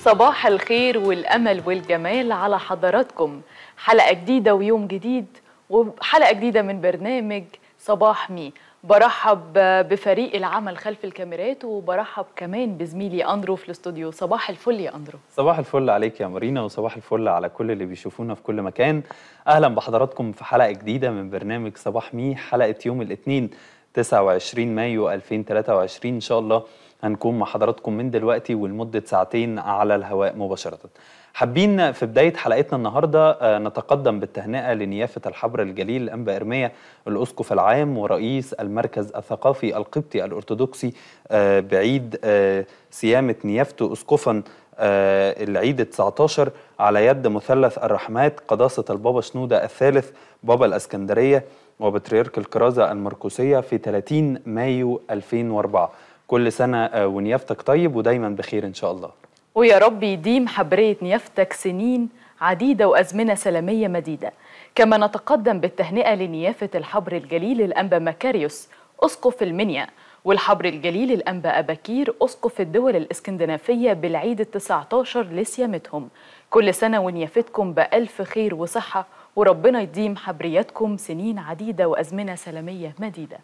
صباح الخير والأمل والجمال على حضراتكم حلقة جديدة ويوم جديد وحلقة جديدة من برنامج صباح مي برحب بفريق العمل خلف الكاميرات وبرحب كمان بزميلي اندرو في الاستوديو صباح الفل يا اندرو صباح الفل عليك يا مارينا وصباح الفل على كل اللي بيشوفونا في كل مكان اهلا بحضراتكم في حلقه جديده من برنامج صباح مي حلقه يوم الاثنين 29 مايو 2023 إن شاء الله هنكون مع حضراتكم من دلوقتي ولمدة ساعتين على الهواء مباشرة حابين في بداية حلقتنا النهاردة آه، نتقدم بالتهنئة لنيافة الحبر الجليل أنبا إرمية الأسقف العام ورئيس المركز الثقافي القبطي الأرثوذكسي آه، بعيد سيامة آه، نيافته أسقفا آه، العيد 19 على يد مثلث الرحمات قداسة البابا شنودة الثالث بابا الأسكندرية وبطريرك الكرازة المركوسية في 30 مايو 2004 كل سنة آه، ونيافتك طيب ودايما بخير إن شاء الله ويا رب يديم حبرية نيافتك سنين عديدة وأزمنة سلامية مديدة كما نتقدم بالتهنئة لنيافة الحبر الجليل الأنبا مكاريوس أسقف المنيا والحبر الجليل الأنبأ بكير أسقف الدول الإسكندنافية بالعيد التسعتاشر لسيامتهم كل سنة ونيافتكم بألف خير وصحة وربنا يديم حبرياتكم سنين عديدة وأزمنة سلامية مديدة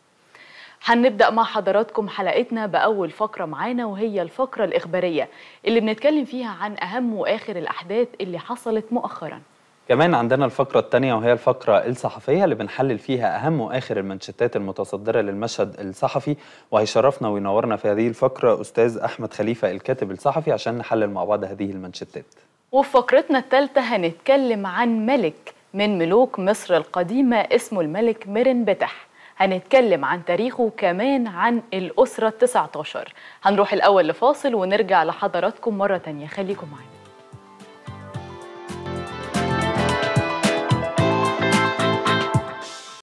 هنبدأ مع حضراتكم حلقتنا بأول فقرة معانا وهي الفقرة الإخبارية اللي بنتكلم فيها عن أهم وآخر الأحداث اللي حصلت مؤخراً كمان عندنا الفقرة الثانية وهي الفقرة الصحفية اللي بنحلل فيها أهم وآخر المانشيتات المتصدرة للمشهد الصحفي وهيشرفنا وينورنا في هذه الفقرة أستاذ أحمد خليفة الكاتب الصحفي عشان نحلل مع بعض هذه المانشيتات وفي فقرتنا الثالثة هنتكلم عن ملك من ملوك مصر القديمة اسمه الملك بتح هنتكلم عن تاريخه وكمان عن الأسرة 19 هنروح الأول لفاصل ونرجع لحضراتكم مرة تانية خليكم معانا